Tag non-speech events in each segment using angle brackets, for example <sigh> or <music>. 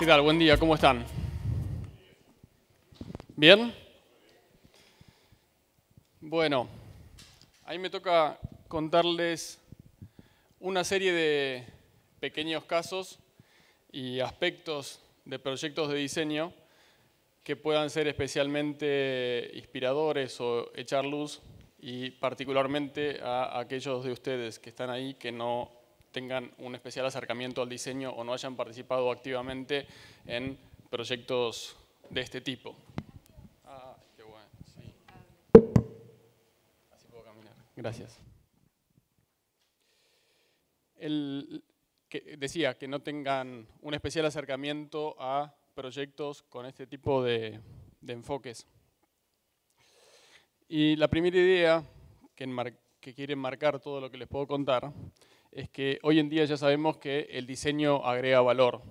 ¿Qué tal? Buen día, ¿cómo están? ¿Bien? Bueno, ahí me toca contarles una serie de pequeños casos y aspectos de proyectos de diseño que puedan ser especialmente inspiradores o echar luz y particularmente a aquellos de ustedes que están ahí que no tengan un especial acercamiento al diseño o no hayan participado activamente en proyectos de este tipo. Ah, Así puedo caminar. Gracias. El, que decía que no tengan un especial acercamiento a proyectos con este tipo de, enfoques. Y la primera idea que, que quieren marcar todo lo que les puedo contar es que hoy en día ya sabemos que el diseño agrega valor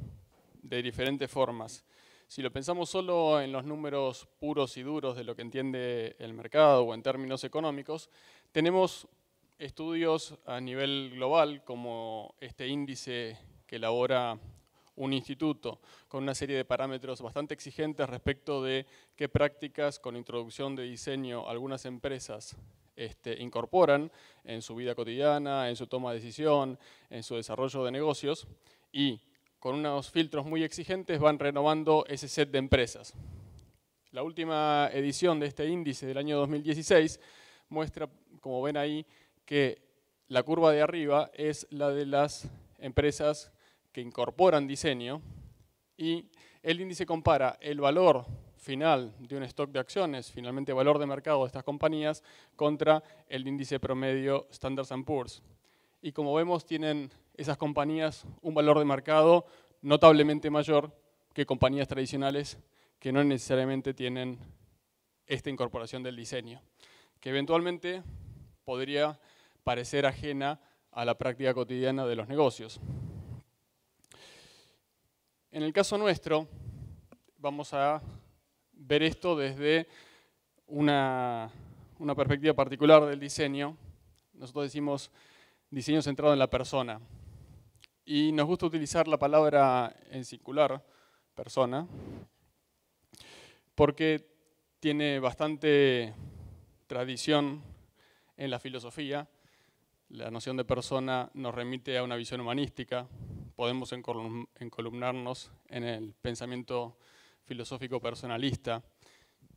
de diferentes formas. Si lo pensamos solo en los números puros y duros de lo que entiende el mercado o en términos económicos, tenemos estudios a nivel global como este índice que elabora un instituto con una serie de parámetros bastante exigentes respecto de qué prácticas con introducción de diseño algunas empresas este, incorporan en su vida cotidiana, en su toma de decisión, en su desarrollo de negocios y con unos filtros muy exigentes van renovando ese set de empresas. La última edición de este índice del año 2016 muestra, como ven ahí, que la curva de arriba es la de las empresas que incorporan diseño y el índice compara el valor final de un stock de acciones, finalmente valor de mercado de estas compañías, contra el índice promedio Standard Poor's. Y como vemos, tienen esas compañías un valor de mercado notablemente mayor que compañías tradicionales que no necesariamente tienen esta incorporación del diseño, que eventualmente podría parecer ajena a la práctica cotidiana de los negocios. En el caso nuestro, vamos a ver esto desde una, perspectiva particular del diseño. Nosotros decimos diseño centrado en la persona. Y nos gusta utilizar la palabra en singular, persona, porque tiene bastante tradición en la filosofía. La noción de persona nos remite a una visión humanística. Podemos encolumnarnos en el pensamiento filosófico personalista.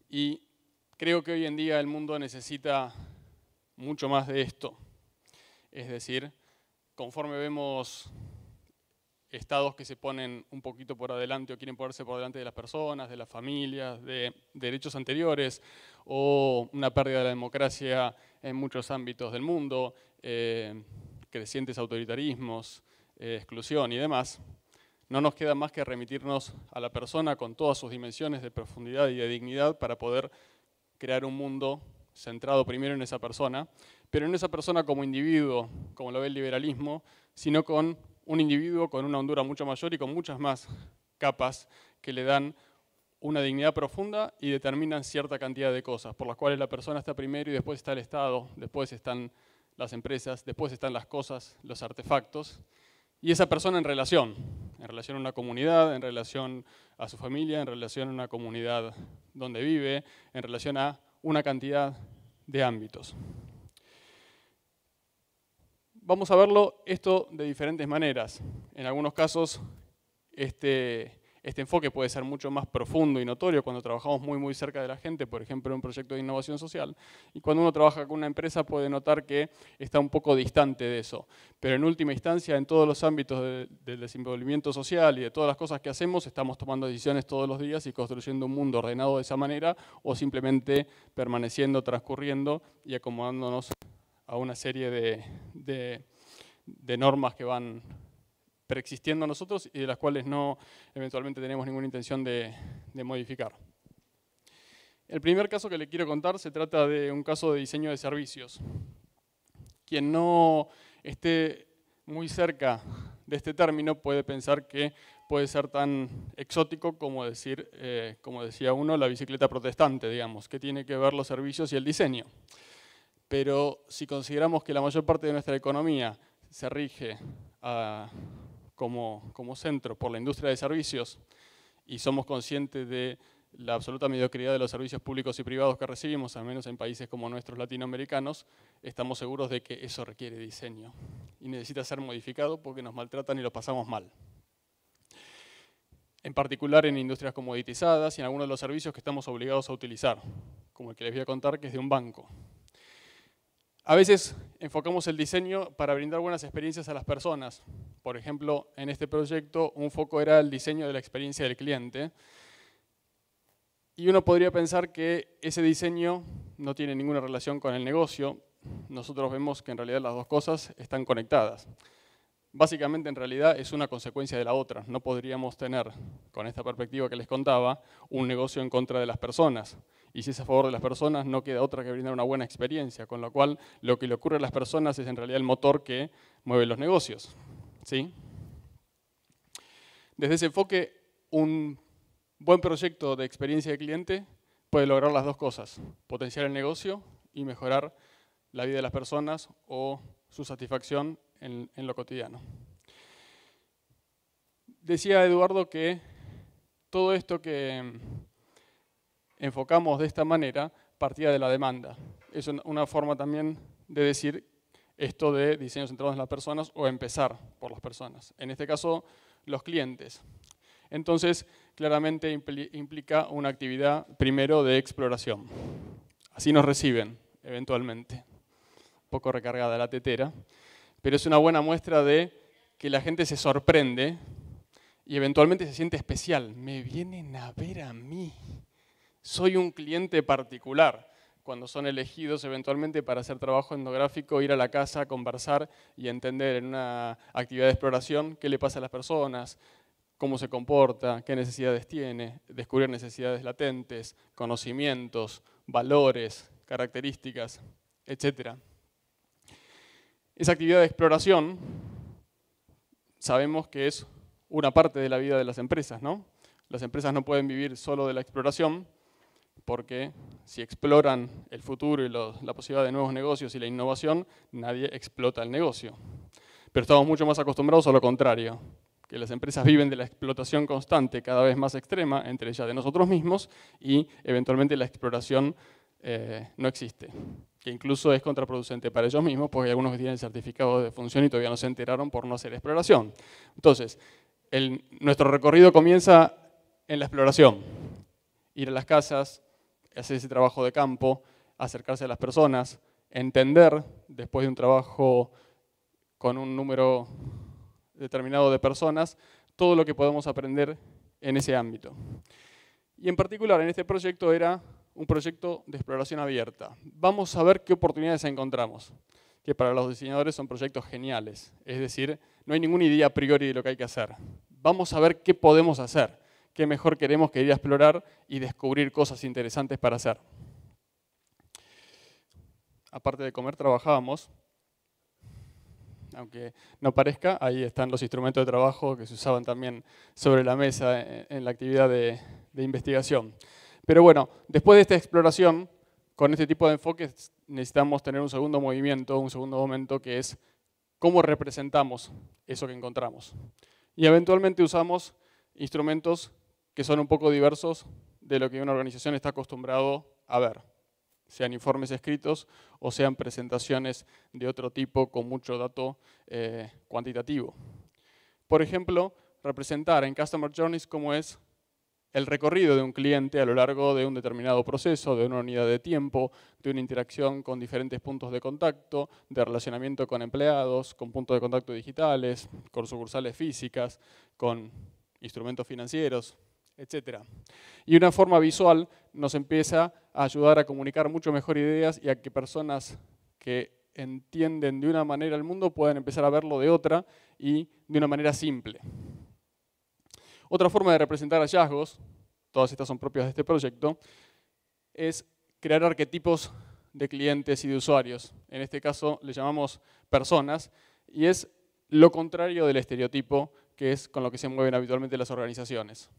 Y creo que hoy en día el mundo necesita mucho más de esto. Es decir, conforme vemos estados que se ponen un poquito por adelante o quieren ponerse por delante de las personas, de las familias, de derechos anteriores, o una pérdida de la democracia en muchos ámbitos del mundo, eh, crecientes autoritarismos, eh, exclusión y demás, no nos queda más que remitirnos a la persona con todas sus dimensiones de profundidad y de dignidad para poder crear un mundo centrado primero en esa persona, pero en esa persona como individuo, como lo ve el liberalismo, sino con un individuo con una hondura mucho mayor y con muchas más capas que le dan una dignidad profunda y determinan cierta cantidad de cosas, por las cuales la persona está primero y después está el Estado, después están las empresas, después están las cosas, los artefactos, y esa persona en relación, en relación a una comunidad, en relación a su familia, en relación a una comunidad donde vive, en relación a una cantidad de ámbitos. Vamos a verlo esto de diferentes maneras. En algunos casos, este, este enfoque puede ser mucho más profundo y notorio cuando trabajamos muy, muy cerca de la gente, por ejemplo, en un proyecto de innovación social. Y cuando uno trabaja con una empresa puede notar que está un poco distante de eso. Pero en última instancia, en todos los ámbitos del desenvolvimiento social y de todas las cosas que hacemos, estamos tomando decisiones todos los días y construyendo un mundo ordenado de esa manera o simplemente permaneciendo, transcurriendo y acomodándonos a una serie de normas que van existiendo a nosotros y de las cuales no eventualmente tenemos ninguna intención de, modificar. El primer caso que le quiero contar se trata de un caso de diseño de servicios. Quien no esté muy cerca de este término puede pensar que puede ser tan exótico como decir, eh, como decía uno, la bicicleta protestante, digamos, que tiene que ver los servicios y el diseño. Pero si consideramos que la mayor parte de nuestra economía se rige a, como, centro por la industria de servicios y somos conscientes de la absoluta mediocridad de los servicios públicos y privados que recibimos, al menos en países como nuestros latinoamericanos, estamos seguros de que eso requiere diseño y necesita ser modificado porque nos maltratan y lo pasamos mal. En particular en industrias comoditizadas y en algunos de los servicios que estamos obligados a utilizar, como el que les voy a contar que es de un banco. A veces enfocamos el diseño para brindar buenas experiencias a las personas. Por ejemplo, en este proyecto un foco era el diseño de la experiencia del cliente. Y uno podría pensar que ese diseño no tiene ninguna relación con el negocio. Nosotros vemos que en realidad las dos cosas están conectadas. Básicamente, en realidad, es una consecuencia de la otra. No podríamos tener, con esta perspectiva que les contaba, un negocio en contra de las personas y si es a favor de las personas, no queda otra que brindar una buena experiencia, con lo cual lo que le ocurre a las personas es en realidad el motor que mueve los negocios. ¿sí? Desde ese enfoque, un buen proyecto de experiencia de cliente puede lograr las dos cosas, potenciar el negocio y mejorar la vida de las personas o su satisfacción en lo cotidiano. Decía Eduardo que todo esto que enfocamos de esta manera, partida de la demanda. Es una forma también de decir esto de diseños centrados en las personas o empezar por las personas. En este caso, los clientes. Entonces, claramente implica una actividad primero de exploración. Así nos reciben, eventualmente. poco recargada la tetera, pero es una buena muestra de que la gente se sorprende y eventualmente se siente especial. Me vienen a ver a mí soy un cliente particular, cuando son elegidos eventualmente para hacer trabajo etnográfico, ir a la casa, conversar y entender en una actividad de exploración qué le pasa a las personas, cómo se comporta, qué necesidades tiene, descubrir necesidades latentes, conocimientos, valores, características, etc. Esa actividad de exploración sabemos que es una parte de la vida de las empresas, ¿no? Las empresas no pueden vivir solo de la exploración, porque si exploran el futuro y la posibilidad de nuevos negocios y la innovación, nadie explota el negocio. Pero estamos mucho más acostumbrados a lo contrario, que las empresas viven de la explotación constante, cada vez más extrema, entre ellas de nosotros mismos, y eventualmente la exploración eh, no existe, que incluso es contraproducente para ellos mismos, porque hay algunos que tienen certificado de función y todavía no se enteraron por no hacer exploración. Entonces, nuestro recorrido comienza en la exploración, ir a las casas, hacer ese trabajo de campo, acercarse a las personas, entender, después de un trabajo con un número determinado de personas, todo lo que podemos aprender en ese ámbito. Y en particular, en este proyecto era un proyecto de exploración abierta. Vamos a ver qué oportunidades encontramos, que para los diseñadores son proyectos geniales. Es decir, no hay ninguna idea a priori de lo que hay que hacer. Vamos a ver qué podemos hacer qué mejor queremos que ir a explorar y descubrir cosas interesantes para hacer. Aparte de comer, trabajábamos. Aunque no parezca, ahí están los instrumentos de trabajo que se usaban también sobre la mesa eh, en la actividad de, investigación. Pero bueno, después de esta exploración, con este tipo de enfoques necesitamos tener un segundo movimiento, un segundo momento que es cómo representamos eso que encontramos. Y eventualmente usamos instrumentos que son un poco diversos de lo que una organización está acostumbrado a ver, sean informes escritos o sean presentaciones de otro tipo con mucho dato eh, cuantitativo. Por ejemplo, representar en Customer Journeys cómo es el recorrido de un cliente a lo largo de un determinado proceso, de una unidad de tiempo, de una interacción con diferentes puntos de contacto, de relacionamiento con empleados, con puntos de contacto digitales, con sucursales físicas, con instrumentos financieros, etc. Y una forma visual nos empieza a ayudar a comunicar mucho mejor ideas y a que personas que entienden de una manera el mundo puedan empezar a verlo de otra y de una manera simple. Otra forma de representar hallazgos, todas estas son propias de este proyecto, es crear arquetipos de clientes y de usuarios. En este caso le llamamos personas y es lo contrario del estereotipo que es con lo que se mueven habitualmente las organizaciones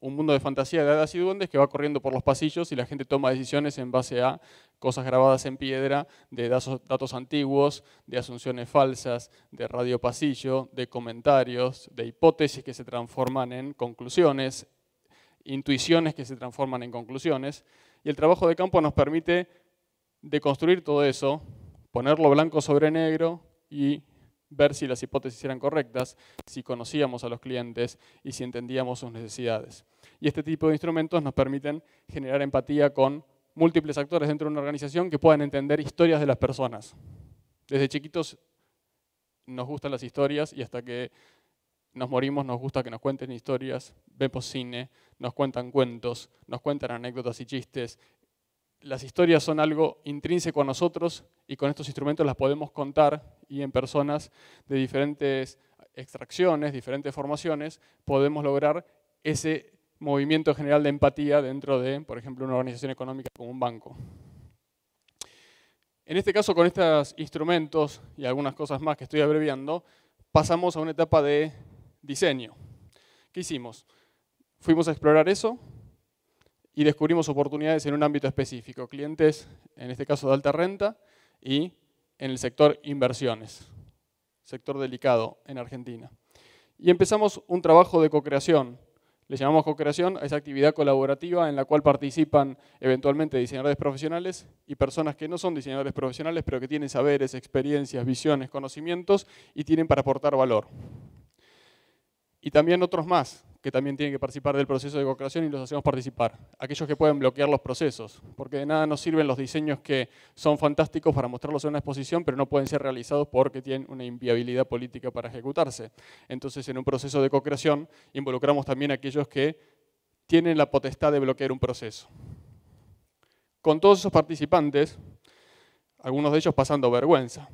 un mundo de fantasía de hadas y duendes que va corriendo por los pasillos y la gente toma decisiones en base a cosas grabadas en piedra, de datos, antiguos, de asunciones falsas, de radio pasillo, de comentarios, de hipótesis que se transforman en conclusiones, intuiciones que se transforman en conclusiones. Y el trabajo de campo nos permite deconstruir todo eso, ponerlo blanco sobre negro y ver si las hipótesis eran correctas, si conocíamos a los clientes y si entendíamos sus necesidades. Y este tipo de instrumentos nos permiten generar empatía con múltiples actores dentro de una organización que puedan entender historias de las personas. Desde chiquitos nos gustan las historias y hasta que nos morimos nos gusta que nos cuenten historias, vemos cine, nos cuentan cuentos, nos cuentan anécdotas y chistes las historias son algo intrínseco a nosotros y con estos instrumentos las podemos contar y en personas de diferentes extracciones, diferentes formaciones, podemos lograr ese movimiento general de empatía dentro de, por ejemplo, una organización económica como un banco. En este caso, con estos instrumentos y algunas cosas más que estoy abreviando, pasamos a una etapa de diseño. ¿Qué hicimos? Fuimos a explorar eso, y descubrimos oportunidades en un ámbito específico, clientes, en este caso de alta renta, y en el sector inversiones, sector delicado en Argentina. Y empezamos un trabajo de co-creación. Le llamamos co-creación a esa actividad colaborativa en la cual participan eventualmente diseñadores profesionales y personas que no son diseñadores profesionales, pero que tienen saberes, experiencias, visiones, conocimientos y tienen para aportar valor. Y también otros más, que también tienen que participar del proceso de co-creación y los hacemos participar. Aquellos que pueden bloquear los procesos, porque de nada nos sirven los diseños que son fantásticos para mostrarlos en una exposición, pero no pueden ser realizados porque tienen una inviabilidad política para ejecutarse. Entonces, en un proceso de co-creación involucramos también a aquellos que tienen la potestad de bloquear un proceso. Con todos esos participantes, algunos de ellos pasando vergüenza.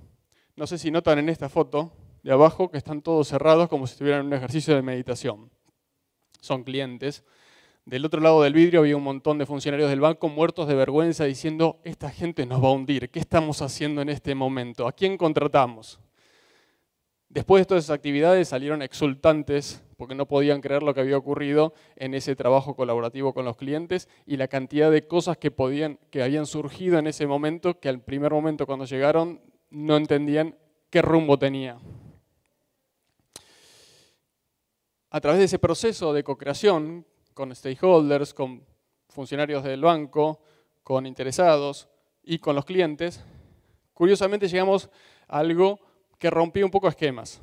No sé si notan en esta foto de abajo que están todos cerrados como si estuvieran en un ejercicio de meditación son clientes. Del otro lado del vidrio había un montón de funcionarios del banco muertos de vergüenza diciendo, esta gente nos va a hundir, ¿qué estamos haciendo en este momento? ¿A quién contratamos? Después de todas esas actividades salieron exultantes porque no podían creer lo que había ocurrido en ese trabajo colaborativo con los clientes y la cantidad de cosas que, podían, que habían surgido en ese momento que al primer momento cuando llegaron no entendían qué rumbo tenía. a través de ese proceso de co-creación con stakeholders, con funcionarios del banco, con interesados y con los clientes, curiosamente llegamos a algo que rompió un poco esquemas.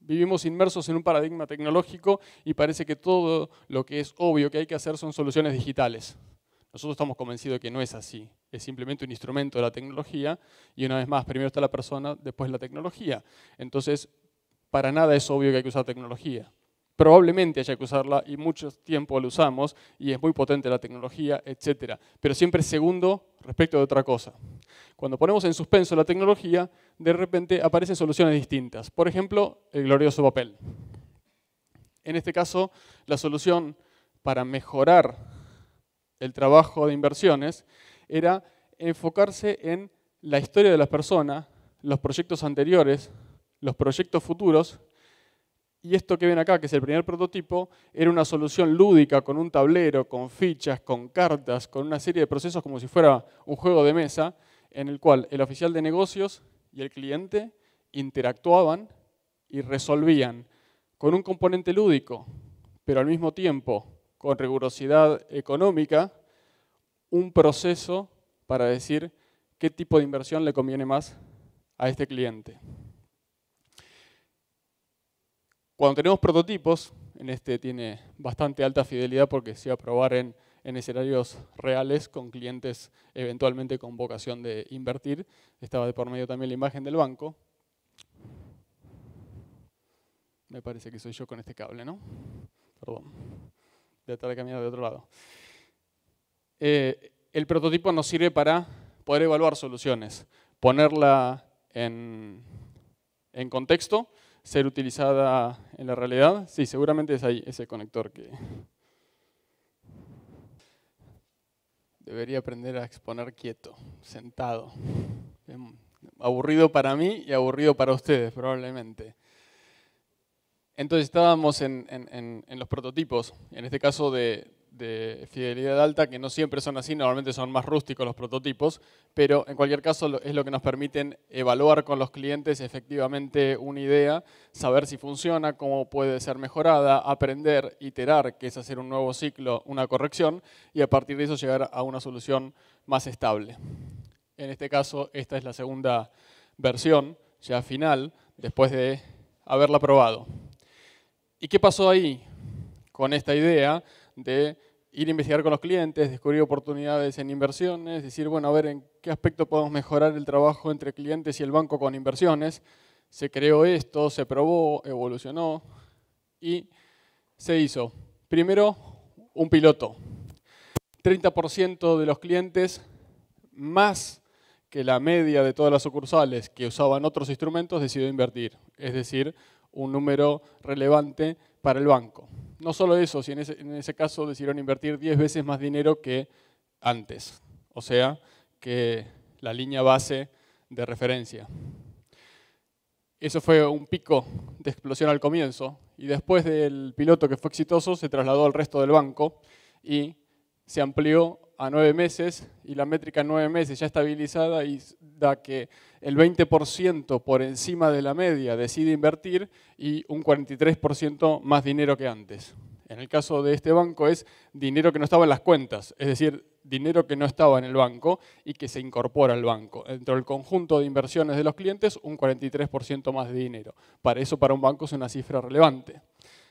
Vivimos inmersos en un paradigma tecnológico y parece que todo lo que es obvio que hay que hacer son soluciones digitales. Nosotros estamos convencidos de que no es así. Es simplemente un instrumento de la tecnología y una vez más, primero está la persona, después la tecnología. Entonces, para nada es obvio que hay que usar tecnología probablemente haya que usarla y mucho tiempo la usamos y es muy potente la tecnología, etc. Pero siempre segundo respecto de otra cosa. Cuando ponemos en suspenso la tecnología, de repente aparecen soluciones distintas. Por ejemplo, el glorioso papel. En este caso, la solución para mejorar el trabajo de inversiones era enfocarse en la historia de las personas, los proyectos anteriores, los proyectos futuros y esto que ven acá, que es el primer prototipo, era una solución lúdica con un tablero, con fichas, con cartas, con una serie de procesos como si fuera un juego de mesa, en el cual el oficial de negocios y el cliente interactuaban y resolvían con un componente lúdico, pero al mismo tiempo con rigurosidad económica, un proceso para decir qué tipo de inversión le conviene más a este cliente. Cuando tenemos prototipos, en este tiene bastante alta fidelidad porque se va a probar en, escenarios reales con clientes eventualmente con vocación de invertir. Estaba de por medio también la imagen del banco. Me parece que soy yo con este cable, ¿no? Perdón. Voy tratar de caminar de otro lado. Eh, el prototipo nos sirve para poder evaluar soluciones, ponerla en, en contexto ser utilizada en la realidad? Sí, seguramente es ahí, ese conector que... Debería aprender a exponer quieto, sentado. Em, aburrido para mí y aburrido para ustedes, probablemente. Entonces estábamos en, en los prototipos, en este caso de, de fidelidad alta, que no siempre son así, normalmente son más rústicos los prototipos, pero en cualquier caso es lo que nos permiten evaluar con los clientes efectivamente una idea, saber si funciona, cómo puede ser mejorada, aprender, iterar, que es hacer un nuevo ciclo, una corrección, y a partir de eso llegar a una solución más estable. En este caso, esta es la segunda versión, ya final, después de haberla probado. ¿Y qué pasó ahí con esta idea de ir a investigar con los clientes, descubrir oportunidades en inversiones, decir, bueno, a ver en qué aspecto podemos mejorar el trabajo entre clientes y el banco con inversiones. Se creó esto, se probó, evolucionó y se hizo. Primero, un piloto. 30% de los clientes, más que la media de todas las sucursales que usaban otros instrumentos, decidió invertir. Es decir, un número relevante para el banco no solo eso, si en ese, caso decidieron invertir 10 veces más dinero que antes, o sea, que la línea base de referencia. Eso fue un pico de explosión al comienzo y después del piloto que fue exitoso se trasladó al resto del banco y se amplió a nueve meses y la métrica nueve meses ya estabilizada y da que el 20% por encima de la media decide invertir y un 43% más dinero que antes. En el caso de este banco es dinero que no estaba en las cuentas, es decir, dinero que no estaba en el banco y que se incorpora al banco. Dentro del conjunto de inversiones de los clientes, un 43% más de dinero. Para eso, para un banco es una cifra relevante.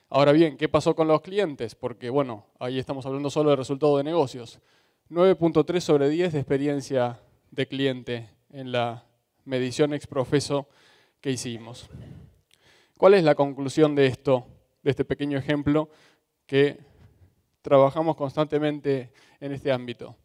Ahora bien, ¿qué pasó con los clientes? Porque, bueno, ahí estamos hablando solo de resultado de negocios. 9.3 sobre 10 de experiencia de cliente en la medición ex profeso que hicimos. ¿Cuál es la conclusión de esto, de este pequeño ejemplo que trabajamos constantemente en este ámbito?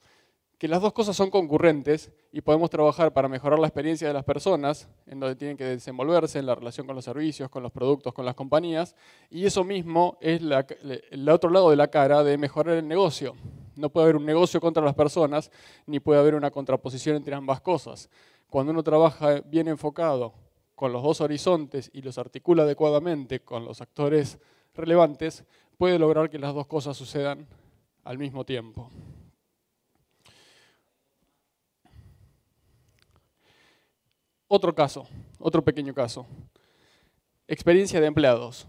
Que las dos cosas son concurrentes y podemos trabajar para mejorar la experiencia de las personas, en donde tienen que desenvolverse, en la relación con los servicios, con los productos, con las compañías, y eso mismo es la, el otro lado de la cara de mejorar el negocio. No puede haber un negocio contra las personas, ni puede haber una contraposición entre ambas cosas. Cuando uno trabaja bien enfocado con los dos horizontes y los articula adecuadamente con los actores relevantes, puede lograr que las dos cosas sucedan al mismo tiempo. Otro caso, otro pequeño caso. Experiencia de empleados.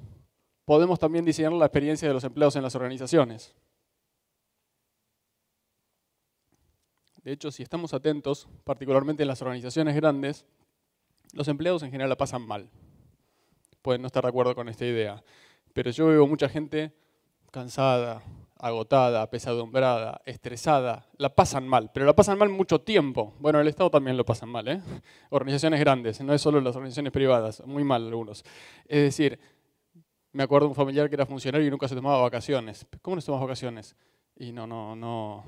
Podemos también diseñar la experiencia de los empleados en las organizaciones. De hecho, si estamos atentos, particularmente en las organizaciones grandes, los empleados en general la pasan mal. Pueden no estar de acuerdo con esta idea. Pero yo veo mucha gente cansada, agotada, apesadumbrada, estresada, la pasan mal, pero la pasan mal mucho tiempo. Bueno, el Estado también lo pasan mal, ¿eh? Organizaciones grandes, no es solo las organizaciones privadas, muy mal algunos. Es decir, me acuerdo de un familiar que era funcionario y nunca se tomaba vacaciones. ¿Cómo no se tomaba vacaciones? y no, no, no.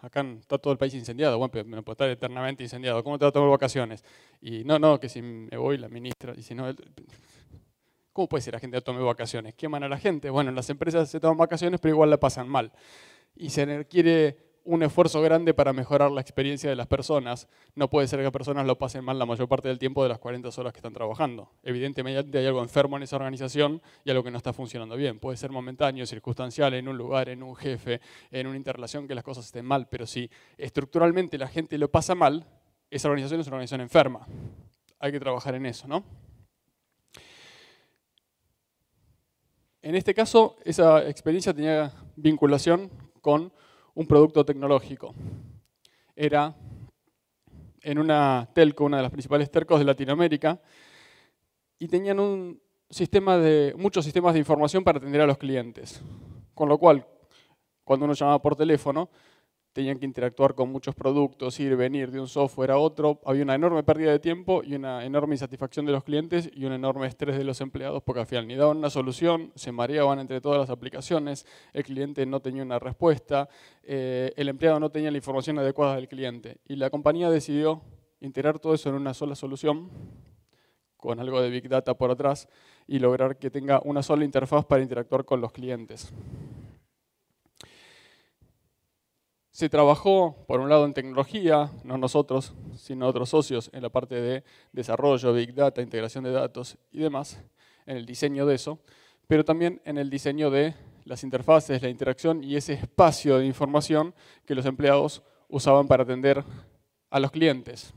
Acá está todo el país incendiado, bueno, pero me puede estar eternamente incendiado. ¿Cómo te va a tomar vacaciones? Y no, no, que si me voy la ministra, y si no, ¿cómo puede ser la gente que tome vacaciones? Queman a la gente. Bueno, las empresas se toman vacaciones, pero igual la pasan mal. Y se requiere un esfuerzo grande para mejorar la experiencia de las personas. No puede ser que las personas lo pasen mal la mayor parte del tiempo de las 40 horas que están trabajando. Evidentemente hay algo enfermo en esa organización y algo que no está funcionando bien. Puede ser momentáneo, circunstancial, en un lugar, en un jefe, en una interrelación que las cosas estén mal, pero si estructuralmente la gente lo pasa mal, esa organización es una organización enferma. Hay que trabajar en eso, ¿no? En este caso, esa experiencia tenía vinculación con un producto tecnológico. Era en una telco, una de las principales telcos de Latinoamérica, y tenían un sistema de, muchos sistemas de información para atender a los clientes. Con lo cual, cuando uno llamaba por teléfono, tenían que interactuar con muchos productos, ir, venir de un software a otro. Había una enorme pérdida de tiempo y una enorme insatisfacción de los clientes y un enorme estrés de los empleados porque al final ni daban una solución, se mareaban entre todas las aplicaciones, el cliente no tenía una respuesta, eh, el empleado no tenía la información adecuada del cliente. Y la compañía decidió integrar todo eso en una sola solución con algo de Big Data por atrás y lograr que tenga una sola interfaz para interactuar con los clientes. Se trabajó, por un lado, en tecnología, no nosotros, sino otros socios, en la parte de desarrollo, big data, integración de datos y demás, en el diseño de eso, pero también en el diseño de las interfaces, la interacción y ese espacio de información que los empleados usaban para atender a los clientes.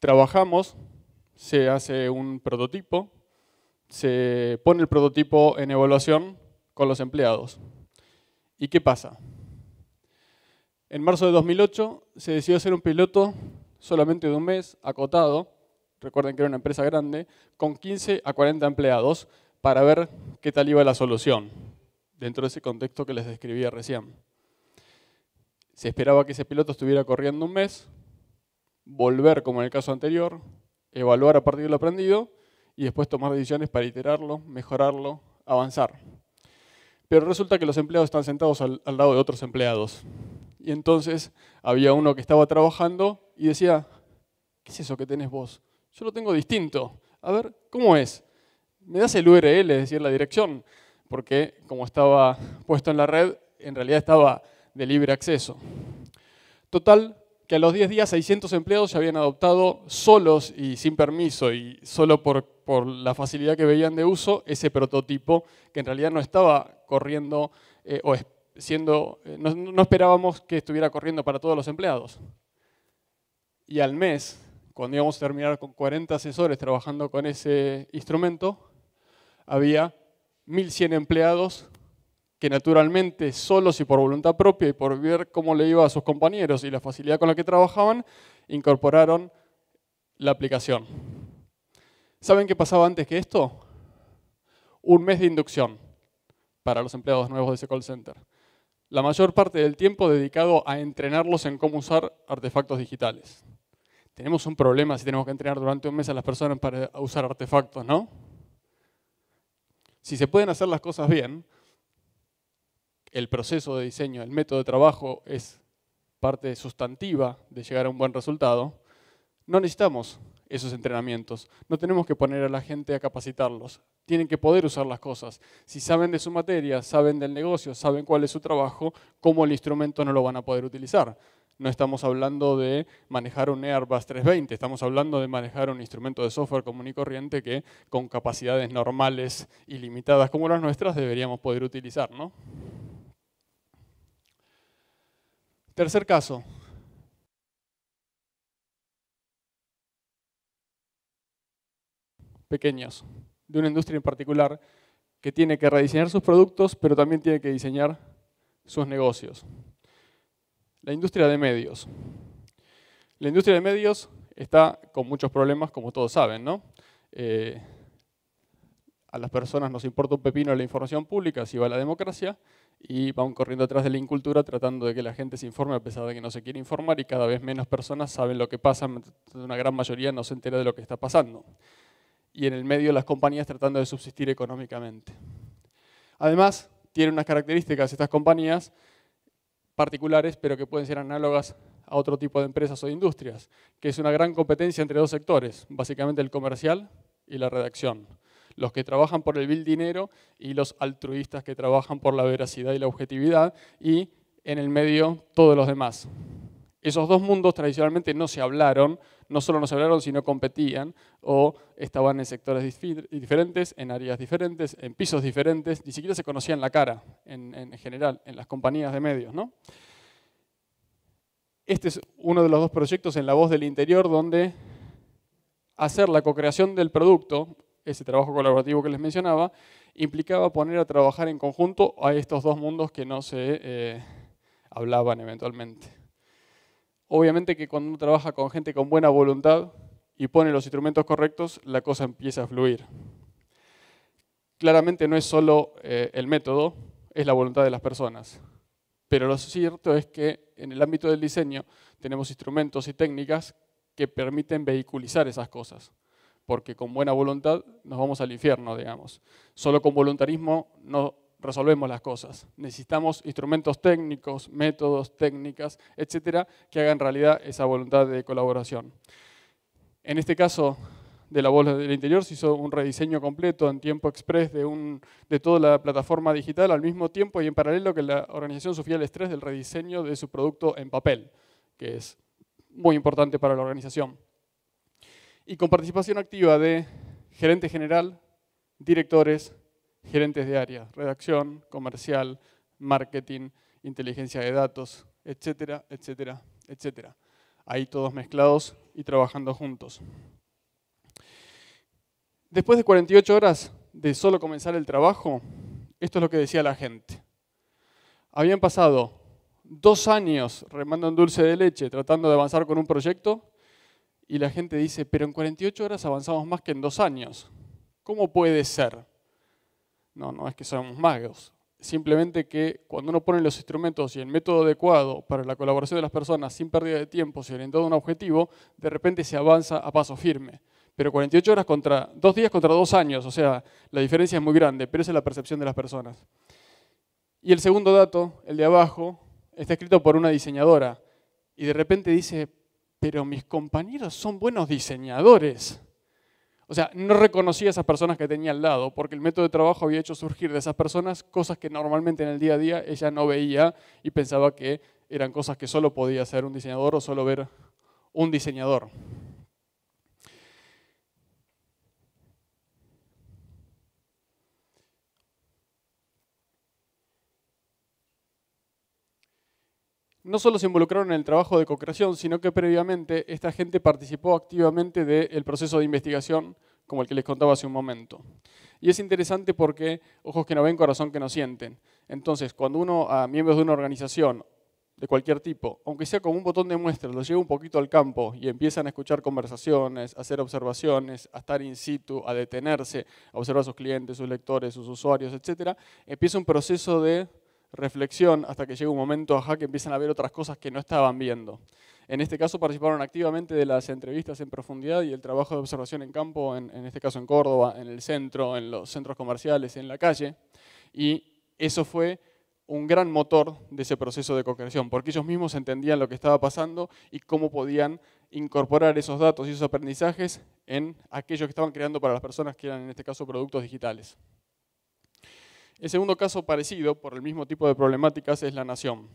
Trabajamos, se hace un prototipo, se pone el prototipo en evaluación con los empleados. ¿Y qué pasa? En marzo de 2008 se decidió hacer un piloto solamente de un mes, acotado, recuerden que era una empresa grande, con 15 a 40 empleados para ver qué tal iba la solución dentro de ese contexto que les describía recién. Se esperaba que ese piloto estuviera corriendo un mes, volver como en el caso anterior, evaluar a partir de lo aprendido y después tomar decisiones para iterarlo, mejorarlo, avanzar. Pero resulta que los empleados están sentados al, lado de otros empleados. Y entonces había uno que estaba trabajando y decía, ¿qué es eso que tenés vos? Yo lo tengo distinto. A ver, ¿cómo es? Me das el URL, es decir, la dirección, porque como estaba puesto en la red, en realidad estaba de libre acceso. Total, a los 10 días 600 empleados ya habían adoptado solos y sin permiso y solo por, la facilidad que veían de uso ese prototipo que en realidad no estaba corriendo eh, o siendo, eh, no, no esperábamos que estuviera corriendo para todos los empleados. Y al mes, cuando íbamos a terminar con 40 asesores trabajando con ese instrumento, había 1.100 empleados que naturalmente solos y por voluntad propia y por ver cómo le iba a sus compañeros y la facilidad con la que trabajaban, incorporaron la aplicación. ¿Saben qué pasaba antes que esto? Un mes de inducción para los empleados nuevos de ese call center. La mayor parte del tiempo dedicado a entrenarlos en cómo usar artefactos digitales. Tenemos un problema si tenemos que entrenar durante un mes a las personas para usar artefactos, ¿no? Si se pueden hacer las cosas bien, el proceso de diseño, el método de trabajo es parte sustantiva de llegar a un buen resultado, no necesitamos esos entrenamientos. No tenemos que poner a la gente a capacitarlos. Tienen que poder usar las cosas. Si saben de su materia, saben del negocio, saben cuál es su trabajo, cómo el instrumento no lo van a poder utilizar. No estamos hablando de manejar un Airbus 320, estamos hablando de manejar un instrumento de software común y corriente que con capacidades normales y limitadas como las nuestras deberíamos poder utilizar, ¿no? Tercer caso. Pequeños, de una industria en particular que tiene que rediseñar sus productos, pero también tiene que diseñar sus negocios. La industria de medios. La industria de medios está con muchos problemas, como todos saben, ¿no? Eh, a las personas nos importa un pepino la información pública, si va la democracia, y van corriendo atrás de la incultura tratando de que la gente se informe a pesar de que no se quiere informar y cada vez menos personas saben lo que pasa, una gran mayoría no se entera de lo que está pasando. Y en el medio las compañías tratando de subsistir económicamente. Además, tienen unas características estas compañías particulares, pero que pueden ser análogas a otro tipo de empresas o de industrias, que es una gran competencia entre dos sectores, básicamente el comercial y la redacción los que trabajan por el vil dinero y los altruistas que trabajan por la veracidad y la objetividad, y en el medio todos los demás. Esos dos mundos tradicionalmente no se hablaron, no solo no se hablaron, sino competían o estaban en sectores diferentes, en áreas diferentes, en pisos diferentes, ni siquiera se conocían la cara en, general, en las compañías de medios. ¿no? Este es uno de los dos proyectos en La Voz del Interior donde hacer la co-creación del producto ese trabajo colaborativo que les mencionaba, implicaba poner a trabajar en conjunto a estos dos mundos que no se eh, hablaban eventualmente. Obviamente que cuando uno trabaja con gente con buena voluntad y pone los instrumentos correctos, la cosa empieza a fluir. Claramente no es solo eh, el método, es la voluntad de las personas. Pero lo cierto es que en el ámbito del diseño tenemos instrumentos y técnicas que permiten vehiculizar esas cosas porque con buena voluntad nos vamos al infierno, digamos. Solo con voluntarismo no resolvemos las cosas. Necesitamos instrumentos técnicos, métodos, técnicas, etcétera, que hagan realidad esa voluntad de colaboración. En este caso de la bolsa del interior se hizo un rediseño completo en tiempo express de, de toda la plataforma digital al mismo tiempo y en paralelo que la organización sufría el estrés del rediseño de su producto en papel, que es muy importante para la organización y con participación activa de gerente general, directores, gerentes de área, redacción, comercial, marketing, inteligencia de datos, etcétera, etcétera, etcétera. Ahí todos mezclados y trabajando juntos. Después de 48 horas de solo comenzar el trabajo, esto es lo que decía la gente. Habían pasado dos años remando en dulce de leche, tratando de avanzar con un proyecto y la gente dice, pero en 48 horas avanzamos más que en dos años. ¿Cómo puede ser? No, no es que seamos magos. Simplemente que cuando uno pone los instrumentos y el método adecuado para la colaboración de las personas sin pérdida de tiempo, si orientado a un objetivo, de repente se avanza a paso firme. Pero 48 horas contra, dos días contra dos años, o sea, la diferencia es muy grande, pero esa es la percepción de las personas. Y el segundo dato, el de abajo, está escrito por una diseñadora. Y de repente dice, pero mis compañeros son buenos diseñadores. O sea, no reconocía a esas personas que tenía al lado, porque el método de trabajo había hecho surgir de esas personas cosas que normalmente en el día a día ella no veía y pensaba que eran cosas que solo podía hacer un diseñador o solo ver un diseñador. no solo se involucraron en el trabajo de co-creación, sino que previamente esta gente participó activamente del proceso de investigación, como el que les contaba hace un momento. Y es interesante porque ojos que no ven, corazón que no sienten. Entonces, cuando uno a miembros de una organización de cualquier tipo, aunque sea con un botón de muestra, los lleva un poquito al campo y empiezan a escuchar conversaciones, a hacer observaciones, a estar in situ, a detenerse, a observar a sus clientes, sus lectores, sus usuarios, etc., empieza un proceso de reflexión hasta que llega un momento ajá que empiezan a ver otras cosas que no estaban viendo. En este caso participaron activamente de las entrevistas en profundidad y el trabajo de observación en campo, en, en este caso en Córdoba, en el centro, en los centros comerciales, en la calle. Y eso fue un gran motor de ese proceso de concreción, porque ellos mismos entendían lo que estaba pasando y cómo podían incorporar esos datos y esos aprendizajes en aquello que estaban creando para las personas que eran, en este caso, productos digitales. El segundo caso parecido, por el mismo tipo de problemáticas, es la nación.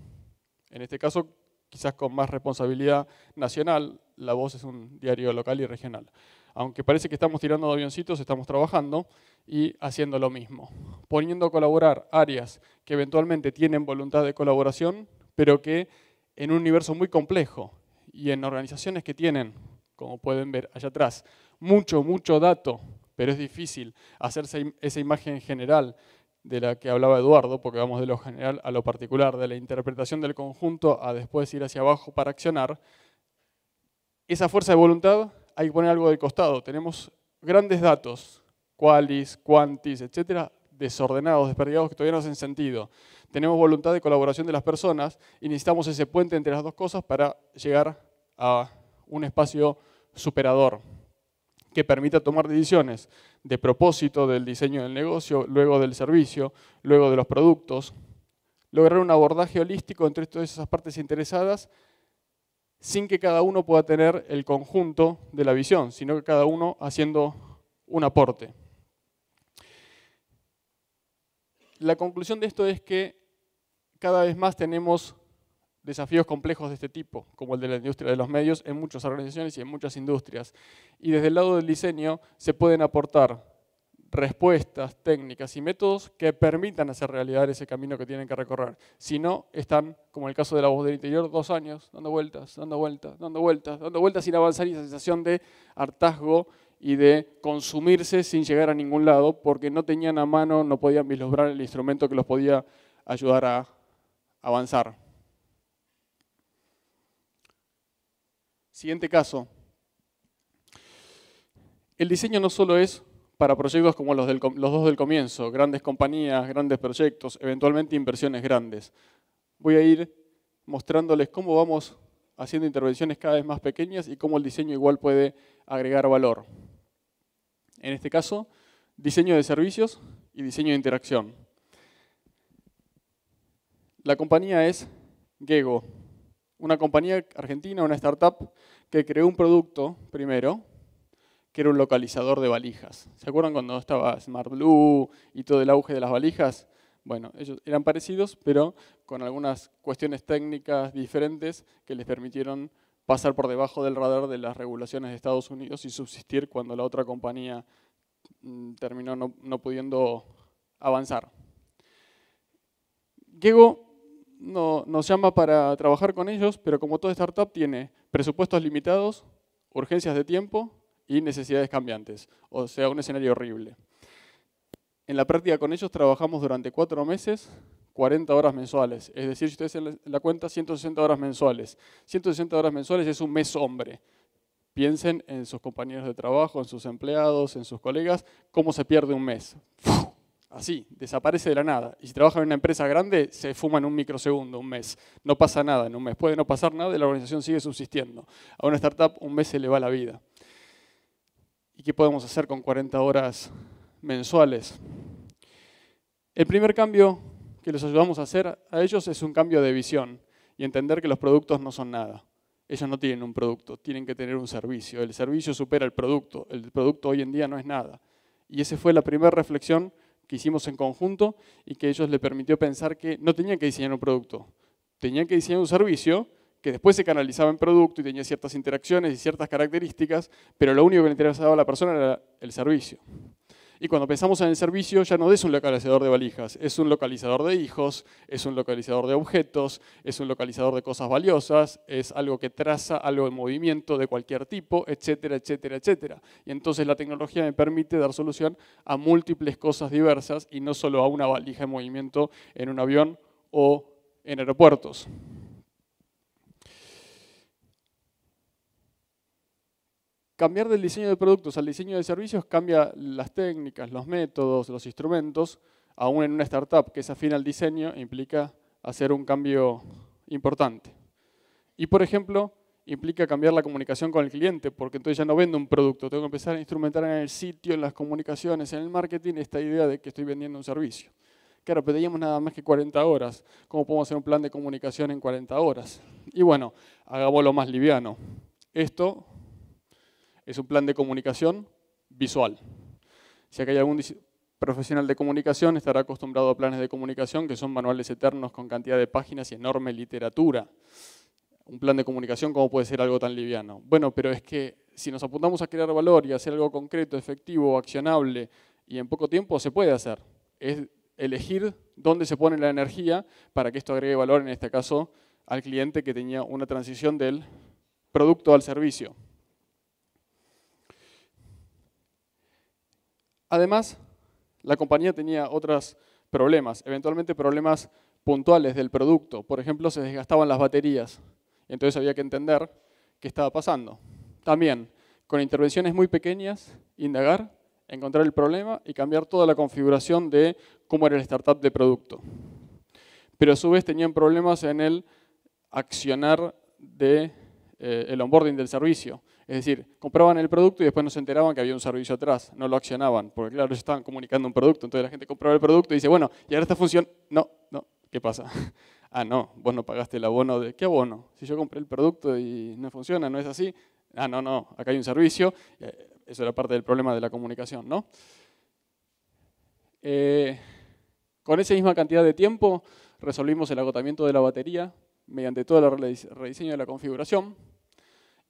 En este caso, quizás con más responsabilidad nacional, La Voz es un diario local y regional. Aunque parece que estamos tirando avioncitos, estamos trabajando y haciendo lo mismo, poniendo a colaborar áreas que eventualmente tienen voluntad de colaboración, pero que en un universo muy complejo y en organizaciones que tienen, como pueden ver allá atrás, mucho, mucho dato, pero es difícil hacerse esa imagen general de la que hablaba Eduardo, porque vamos de lo general a lo particular, de la interpretación del conjunto a después ir hacia abajo para accionar, esa fuerza de voluntad hay que poner algo de costado. Tenemos grandes datos, qualis, quantis, etcétera, desordenados, desperdigados, que todavía no hacen sentido. Tenemos voluntad de colaboración de las personas y necesitamos ese puente entre las dos cosas para llegar a un espacio superador que permita tomar decisiones de propósito del diseño del negocio, luego del servicio, luego de los productos, lograr un abordaje holístico entre todas esas partes interesadas sin que cada uno pueda tener el conjunto de la visión, sino que cada uno haciendo un aporte. La conclusión de esto es que cada vez más tenemos desafíos complejos de este tipo, como el de la industria de los medios, en muchas organizaciones y en muchas industrias. Y desde el lado del diseño se pueden aportar respuestas, técnicas y métodos que permitan hacer realidad ese camino que tienen que recorrer. Si no, están, como el caso de la voz del interior, dos años dando vueltas, dando vueltas, dando vueltas, dando vueltas sin avanzar y esa sensación de hartazgo y de consumirse sin llegar a ningún lado porque no tenían a mano, no podían vislumbrar el instrumento que los podía ayudar a avanzar. Siguiente caso. El diseño no solo es para proyectos como los, los dos del comienzo, grandes compañías, grandes proyectos, eventualmente inversiones grandes. Voy a ir mostrándoles cómo vamos haciendo intervenciones cada vez más pequeñas y cómo el diseño igual puede agregar valor. En este caso, diseño de servicios y diseño de interacción. La compañía es Gego, una compañía argentina, una startup, que creó un producto primero, que era un localizador de valijas. ¿Se acuerdan cuando estaba Smart Blue y todo el auge de las valijas? Bueno, ellos eran parecidos, pero con algunas cuestiones técnicas diferentes que les permitieron pasar por debajo del radar de las regulaciones de Estados Unidos y subsistir cuando la otra compañía mm, terminó no, pudiendo avanzar no, nos llama para trabajar con ellos, pero como toda startup tiene presupuestos limitados, urgencias de tiempo y necesidades cambiantes. O sea, un escenario horrible. En la práctica con ellos trabajamos durante cuatro meses 40 horas mensuales. Es decir, si ustedes hacen la cuenta, 160 horas mensuales. 160 horas mensuales es un mes hombre. Piensen en sus compañeros de trabajo, en sus empleados, en sus colegas, cómo se pierde un mes. Así, desaparece de la nada. Y si trabajan en una empresa grande, se fuma en un microsegundo, un mes. No pasa nada en un mes. Puede no pasar nada y la organización sigue subsistiendo. A una startup un mes se le va la vida. ¿Y qué podemos hacer con 40 horas mensuales? El primer cambio que les ayudamos a hacer a ellos es un cambio de visión y entender que los productos no son nada. Ellos no tienen un producto, tienen que tener un servicio. El servicio supera el producto. El producto hoy en día no es nada. Y esa fue la primera reflexión que hicimos en conjunto y que ellos le permitió pensar que no tenían que diseñar un producto, tenían que diseñar un servicio que después se canalizaba en producto y tenía ciertas interacciones y ciertas características, pero lo único que le interesaba a la persona era el servicio. Y cuando pensamos en el servicio, ya no es un localizador de valijas, es un localizador de hijos, es un localizador de objetos, es un localizador de cosas valiosas, es algo que traza algo en movimiento de cualquier tipo, etcétera, etcétera, etcétera. Y entonces la tecnología me permite dar solución a múltiples cosas diversas y no solo a una valija en movimiento en un avión o en aeropuertos. cambiar del diseño de productos al diseño de servicios cambia las técnicas, los métodos, los instrumentos. Aún en una startup que se afina al diseño implica hacer un cambio importante. Y por ejemplo, implica cambiar la comunicación con el cliente, porque entonces ya no vendo un producto, tengo que empezar a instrumentar en el sitio, en las comunicaciones, en el marketing, esta idea de que estoy vendiendo un servicio. Claro, pedíamos nada más que 40 horas. ¿Cómo podemos hacer un plan de comunicación en 40 horas? Y bueno, hagámoslo más liviano. Esto es un plan de comunicación visual. Si acá hay algún profesional de comunicación, estará acostumbrado a planes de comunicación que son manuales eternos con cantidad de páginas y enorme literatura. Un plan de comunicación, ¿cómo puede ser algo tan liviano? Bueno, pero es que si nos apuntamos a crear valor y hacer algo concreto, efectivo, accionable y en poco tiempo, se puede hacer. Es elegir dónde se pone la energía para que esto agregue valor, en este caso, al cliente que tenía una transición del producto al servicio. Además, la compañía tenía otros problemas, eventualmente problemas puntuales del producto. Por ejemplo, se desgastaban las baterías. Entonces había que entender qué estaba pasando. También, con intervenciones muy pequeñas, indagar, encontrar el problema y cambiar toda la configuración de cómo era el startup de producto. Pero a su vez tenían problemas en el accionar de, eh, el onboarding del servicio. Es decir, compraban el producto y después no se enteraban que había un servicio atrás, no lo accionaban, porque claro, estaban comunicando un producto, entonces la gente compraba el producto y dice, bueno, y ahora esta función, no, no, ¿qué pasa? <laughs> ah, no, vos no pagaste el abono de, ¿qué abono? Si yo compré el producto y no funciona, no es así, ah, no, no, acá hay un servicio, eh, eso era parte del problema de la comunicación, ¿no? Eh, con esa misma cantidad de tiempo resolvimos el agotamiento de la batería mediante todo el rediseño de la configuración,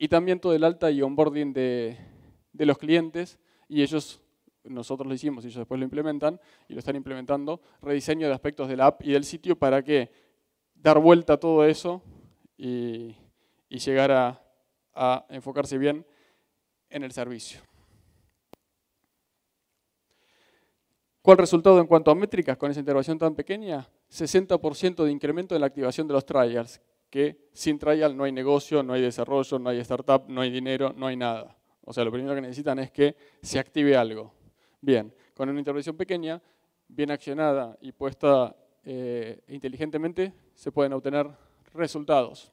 y también todo el alta y onboarding de, los clientes y ellos, nosotros lo hicimos, ellos después lo implementan y lo están implementando, rediseño de aspectos de la app y del sitio para que dar vuelta a todo eso y, llegar a, enfocarse bien en el servicio. ¿Cuál resultado en cuanto a métricas con esa intervención tan pequeña? 60% de incremento en la activación de los trials, que sin trial no hay negocio, no hay desarrollo, no hay startup, no hay dinero, no hay nada. O sea, lo primero que necesitan es que se active algo. Bien, con una intervención pequeña, bien accionada y puesta eh, inteligentemente, se pueden obtener resultados.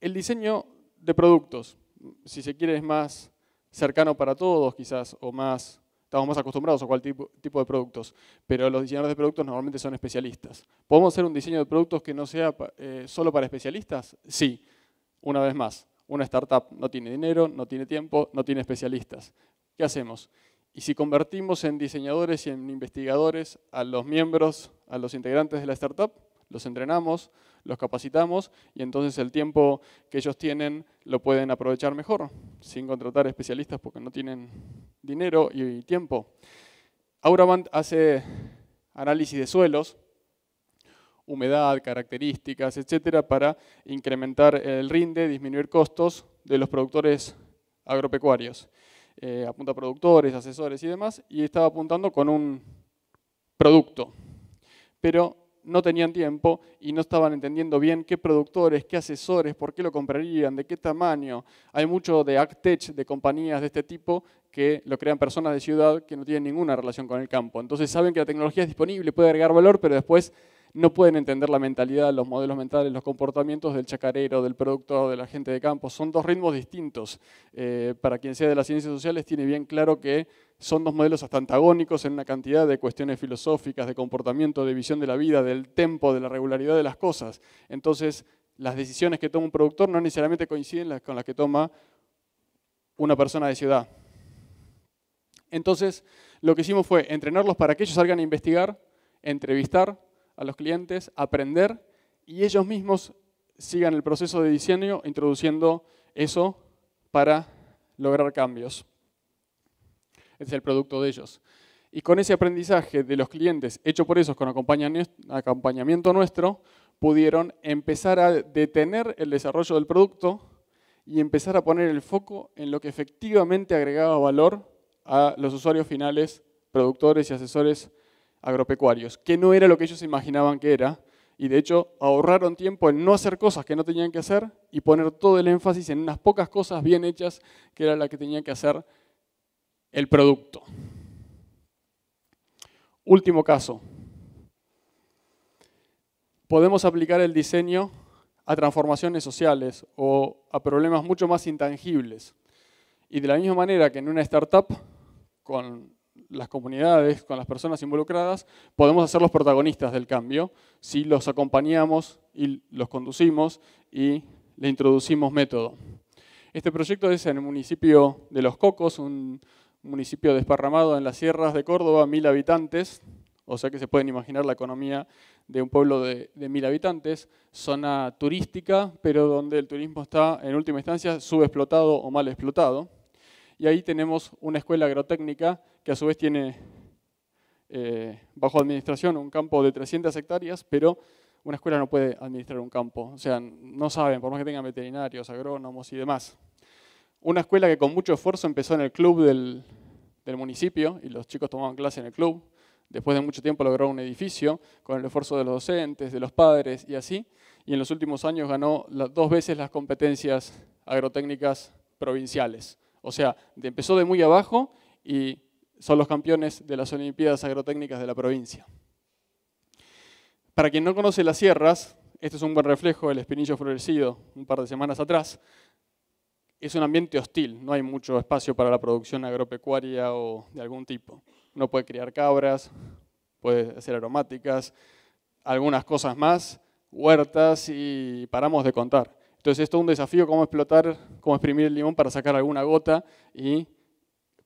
El diseño de productos, si se quiere, es más cercano para todos quizás o más estamos más acostumbrados a cuál tipo, de productos, pero los diseñadores de productos normalmente son especialistas. ¿Podemos hacer un diseño de productos que no sea eh, solo para especialistas? Sí, una vez más, una startup no tiene dinero, no tiene tiempo, no tiene especialistas. ¿Qué hacemos? Y si convertimos en diseñadores y en investigadores a los miembros, a los integrantes de la startup, los entrenamos, los capacitamos y entonces el tiempo que ellos tienen lo pueden aprovechar mejor, sin contratar especialistas porque no tienen dinero y tiempo. AuraBand hace análisis de suelos, humedad, características, etcétera, para incrementar el rinde, disminuir costos de los productores agropecuarios. Eh, apunta a productores, asesores y demás, y estaba apuntando con un producto. Pero no tenían tiempo y no estaban entendiendo bien qué productores, qué asesores, por qué lo comprarían, de qué tamaño. Hay mucho de AgTech, de compañías de este tipo, que lo crean personas de ciudad que no tienen ninguna relación con el campo. Entonces saben que la tecnología es disponible, puede agregar valor, pero después no pueden entender la mentalidad, los modelos mentales, los comportamientos del chacarero, del productor, de la gente de campo. Son dos ritmos distintos. Eh, para quien sea de las ciencias sociales tiene bien claro que son dos modelos hasta antagónicos en una cantidad de cuestiones filosóficas, de comportamiento, de visión de la vida, del tempo, de la regularidad de las cosas. Entonces, las decisiones que toma un productor no necesariamente coinciden con las que toma una persona de ciudad. Entonces, lo que hicimos fue entrenarlos para que ellos salgan a investigar, entrevistar a los clientes, aprender y ellos mismos sigan el proceso de diseño introduciendo eso para lograr cambios es el producto de ellos. Y con ese aprendizaje de los clientes hecho por ellos con acompañamiento nuestro, pudieron empezar a detener el desarrollo del producto y empezar a poner el foco en lo que efectivamente agregaba valor a los usuarios finales, productores y asesores agropecuarios, que no era lo que ellos imaginaban que era, y de hecho ahorraron tiempo en no hacer cosas que no tenían que hacer y poner todo el énfasis en unas pocas cosas bien hechas que era la que tenían que hacer el producto. Último caso. Podemos aplicar el diseño a transformaciones sociales o a problemas mucho más intangibles. Y de la misma manera que en una startup, con las comunidades, con las personas involucradas, podemos hacer los protagonistas del cambio si los acompañamos y los conducimos y le introducimos método. Este proyecto es en el municipio de Los Cocos, un municipio desparramado en las sierras de Córdoba, mil habitantes, o sea que se pueden imaginar la economía de un pueblo de, mil habitantes, zona turística, pero donde el turismo está en última instancia subexplotado o mal explotado. Y ahí tenemos una escuela agrotécnica que a su vez tiene eh, bajo administración un campo de 300 hectáreas, pero una escuela no puede administrar un campo, o sea, no saben, por más que tengan veterinarios, agrónomos y demás. Una escuela que con mucho esfuerzo empezó en el club del, municipio y los chicos tomaban clase en el club. Después de mucho tiempo logró un edificio con el esfuerzo de los docentes, de los padres y así. Y en los últimos años ganó dos veces las competencias agrotécnicas provinciales. O sea, empezó de muy abajo y son los campeones de las Olimpiadas Agrotécnicas de la provincia. Para quien no conoce las sierras, este es un buen reflejo del espinillo florecido un par de semanas atrás es un ambiente hostil, no hay mucho espacio para la producción agropecuaria o de algún tipo. No puede criar cabras, puede hacer aromáticas, algunas cosas más, huertas y paramos de contar. Entonces esto es un desafío, cómo explotar, cómo exprimir el limón para sacar alguna gota y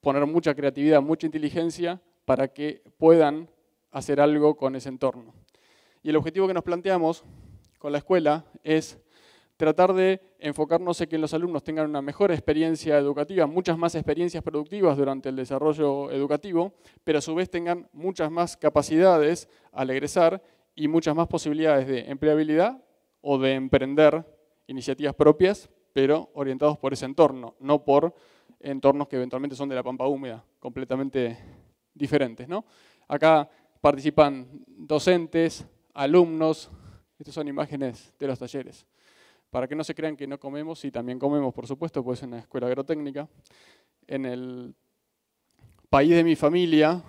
poner mucha creatividad, mucha inteligencia para que puedan hacer algo con ese entorno. Y el objetivo que nos planteamos con la escuela es tratar de enfocarnos en que los alumnos tengan una mejor experiencia educativa, muchas más experiencias productivas durante el desarrollo educativo, pero a su vez tengan muchas más capacidades al egresar y muchas más posibilidades de empleabilidad o de emprender iniciativas propias, pero orientados por ese entorno, no por entornos que eventualmente son de la pampa húmeda, completamente diferentes. ¿no? Acá participan docentes, alumnos, estas son imágenes de los talleres para que no se crean que no comemos, y también comemos, por supuesto, pues en la escuela agrotécnica, en el país de mi familia,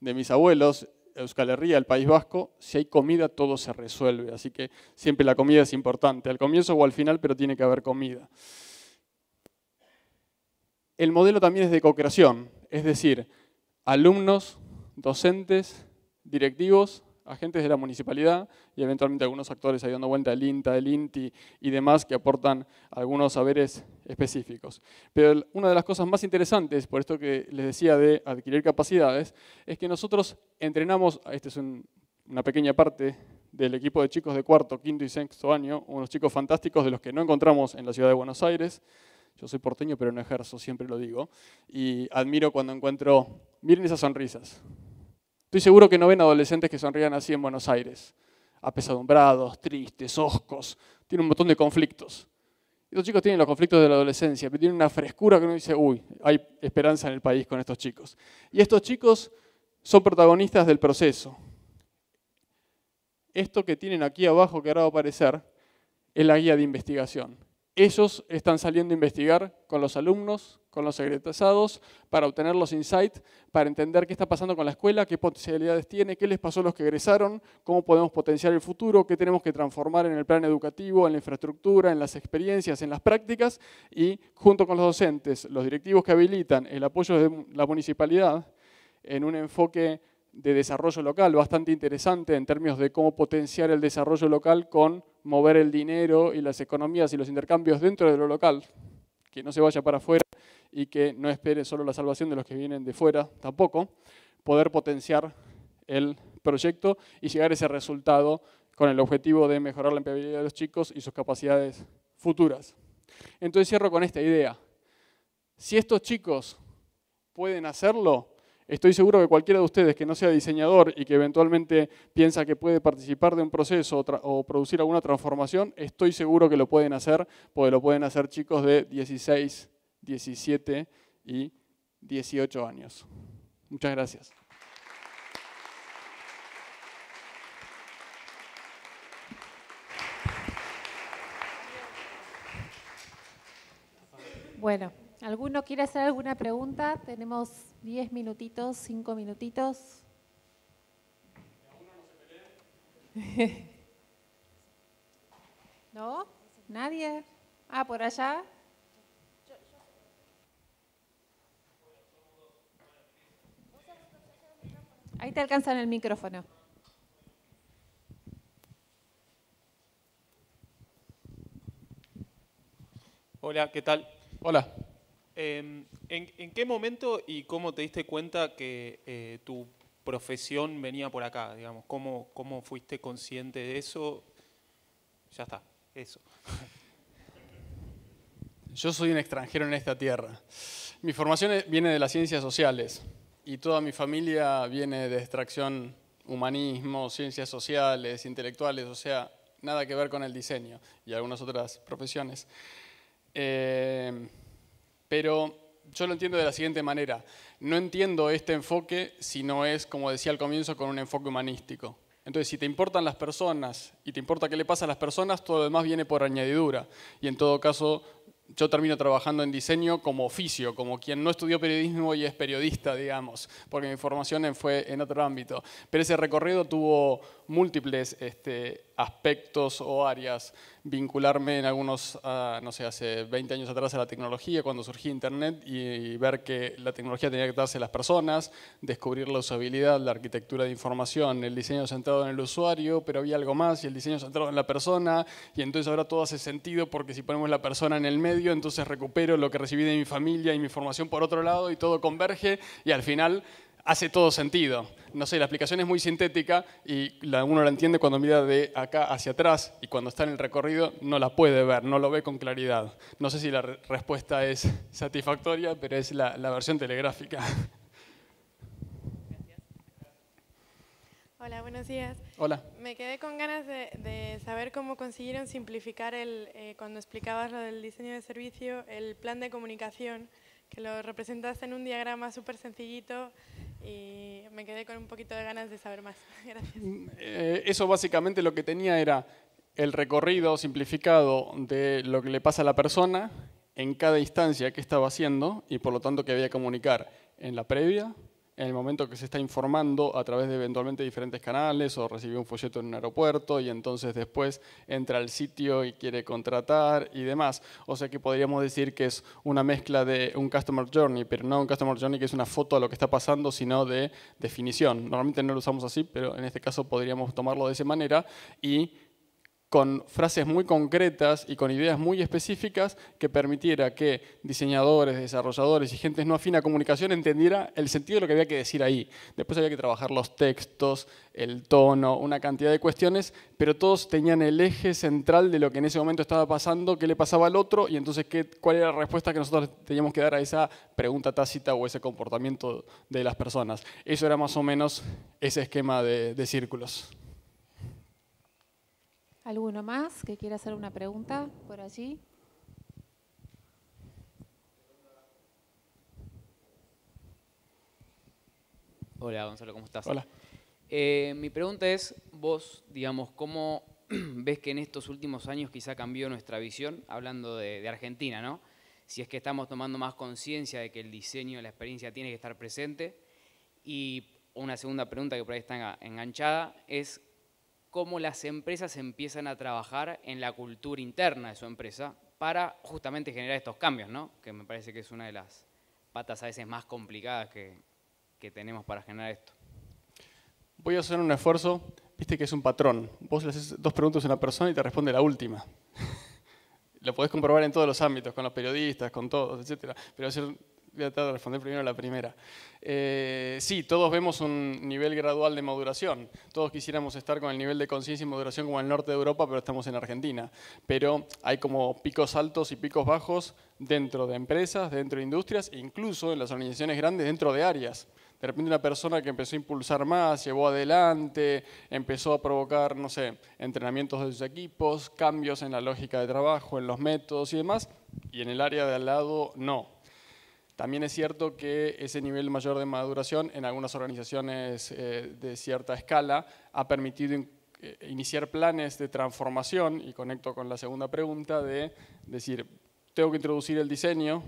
de mis abuelos, Euskal Herria, el País Vasco, si hay comida todo se resuelve, así que siempre la comida es importante, al comienzo o al final, pero tiene que haber comida. El modelo también es de co-creación, es decir, alumnos, docentes, directivos, agentes de la municipalidad y eventualmente algunos actores ahí dando vuelta, al INTA, el INTI y demás que aportan algunos saberes específicos. Pero una de las cosas más interesantes, por esto que les decía de adquirir capacidades, es que nosotros entrenamos, ah, esta es una pequeña parte del equipo de chicos de cuarto, quinto y sexto año, unos chicos fantásticos de los que no encontramos en la ciudad de Buenos Aires, yo soy porteño, pero no ejerzo, siempre lo digo. Y admiro cuando encuentro, miren esas sonrisas. Estoy seguro que no ven adolescentes que sonrían así en Buenos Aires, apesadumbrados, tristes, oscos, tienen un montón de conflictos. Estos chicos tienen los conflictos de la adolescencia, pero tienen una frescura que uno dice, uy, hay esperanza en el país con estos chicos. Y estos chicos son protagonistas del proceso. Esto que tienen aquí abajo, que ahora va a aparecer, es la guía de investigación. Ellos están saliendo a investigar con los alumnos, con los egresados, para obtener los insights, para entender qué está pasando con la escuela, qué potencialidades tiene, qué les pasó a los que egresaron, cómo podemos potenciar el futuro, qué tenemos que transformar en el plan educativo, en la infraestructura, en las experiencias, en las prácticas, y junto con los docentes, los directivos que habilitan, el apoyo de la municipalidad, en un enfoque de desarrollo local, bastante interesante en términos de cómo potenciar el desarrollo local con mover el dinero y las economías y los intercambios dentro de lo local, que no se vaya para afuera y que no espere solo la salvación de los que vienen de fuera tampoco, poder potenciar el proyecto y llegar a ese resultado con el objetivo de mejorar la empleabilidad de los chicos y sus capacidades futuras. Entonces cierro con esta idea. Si estos chicos pueden hacerlo, Estoy seguro que cualquiera de ustedes que no sea diseñador y que eventualmente piensa que puede participar de un proceso o, producir alguna transformación, estoy seguro que lo pueden hacer, porque lo pueden hacer chicos de 16, 17 y 18 años. Muchas gracias. Bueno. ¿Alguno quiere hacer alguna pregunta? Tenemos 10 minutitos, cinco minutitos. <laughs> ¿No? ¿Nadie? Ah, por allá. Ahí te alcanzan el micrófono. Hola, ¿qué tal? Hola, Em, ¿en, qué momento y cómo te diste cuenta que eh, tu profesión venía por acá? Digamos? ¿Cómo, fuiste consciente de eso? Ya está, eso. Yo soy un extranjero en esta tierra. Mi formación viene de las ciencias sociales y toda mi familia viene de extracción humanismo, ciencias sociales, intelectuales, o sea, nada que ver con el diseño y algunas otras profesiones. Em, pero yo lo entiendo de la siguiente manera. No entiendo este enfoque si no es, como decía al comienzo, con un enfoque humanístico. Entonces, si te importan las personas y te importa qué le pasa a las personas, todo lo demás viene por añadidura. Y en todo caso, yo termino trabajando en diseño como oficio, como quien no estudió periodismo y es periodista, digamos, porque mi formación fue en otro ámbito. Pero ese recorrido tuvo múltiples este, aspectos o áreas, vincularme en algunos, ah, no sé, hace 20 años atrás a la tecnología, cuando surgía Internet, y, ver que la tecnología tenía que darse a las personas, descubrir la usabilidad, la arquitectura de información, el diseño centrado en el usuario, pero había algo más, y el diseño centrado en la persona, y entonces ahora todo hace sentido porque si ponemos la persona en el medio, entonces recupero lo que recibí de mi familia y mi formación por otro lado, y todo converge, y al final hace todo sentido. No sé, la aplicación es muy sintética y uno la entiende cuando mira de acá hacia atrás y cuando está en el recorrido no la puede ver, no lo ve con claridad. No sé si la respuesta es satisfactoria, pero es la, versión telegráfica. Hola, buenos días. Hola. Me quedé con ganas de, saber cómo consiguieron simplificar el, eh, cuando explicabas lo del diseño de servicio, el plan de comunicación, que lo representaste en un diagrama súper sencillito y me quedé con un poquito de ganas de saber más. <laughs> Gracias. Mm, eh, eso básicamente lo que tenía era el recorrido simplificado de lo que le pasa a la persona en cada instancia que estaba haciendo y por lo tanto que había que comunicar en la previa, en el momento que se está informando a través de eventualmente diferentes canales o recibe un folleto en un aeropuerto y entonces después entra al sitio y quiere contratar y demás. O sea que podríamos decir que es una mezcla de un customer journey, pero no un customer journey que es una foto de lo que está pasando, sino de definición. Normalmente no lo usamos así, pero en este caso podríamos tomarlo de esa manera y con frases muy concretas y con ideas muy específicas que permitiera que diseñadores, desarrolladores y gente no afina a comunicación entendiera el sentido de lo que había que decir ahí. Después había que trabajar los textos, el tono, una cantidad de cuestiones, pero todos tenían el eje central de lo que en ese momento estaba pasando, qué le pasaba al otro y entonces qué, cuál era la respuesta que nosotros teníamos que dar a esa pregunta tácita o ese comportamiento de las personas. Eso era más o menos ese esquema de círculos. ¿Alguno más que quiera hacer una pregunta por allí? Hola, Gonzalo, ¿cómo estás? Hola. Eh, mi pregunta es, vos, digamos, ¿cómo <clears throat> ves que en estos últimos años quizá cambió nuestra visión, hablando de Argentina, ¿no? Si es que estamos tomando más conciencia de que el diseño, la experiencia tiene que estar presente. Y una segunda pregunta que por ahí está enganchada es, cómo las empresas empiezan a trabajar en la cultura interna de su empresa para justamente generar estos cambios, ¿no? Que me parece que es una de las patas a veces más complicadas que, tenemos para generar esto. Voy a hacer un esfuerzo, viste que es un patrón. Vos le haces dos preguntas a una persona y te responde la última. <laughs> Lo podés comprobar en todos los ámbitos, con los periodistas, con todos, etc. Pero hacer voy a tratar de responder primero la primera. Eh, sí, todos vemos un nivel gradual de maduración. Todos quisiéramos estar con el nivel de conciencia y maduración como el norte de Europa, pero estamos en Argentina. Pero hay como picos altos y picos bajos dentro de empresas, dentro de industrias, e incluso en las organizaciones grandes, dentro de áreas. De repente una persona que empezó a impulsar más, llevó adelante, empezó a provocar, no sé, entrenamientos de sus equipos, cambios en la lógica de trabajo, en los métodos y demás, y en el área de al lado no. También es cierto que ese nivel mayor de maduración en algunas organizaciones eh, de cierta escala ha permitido eh, iniciar planes de transformación, y conecto con la segunda pregunta, de decir, tengo que introducir el diseño,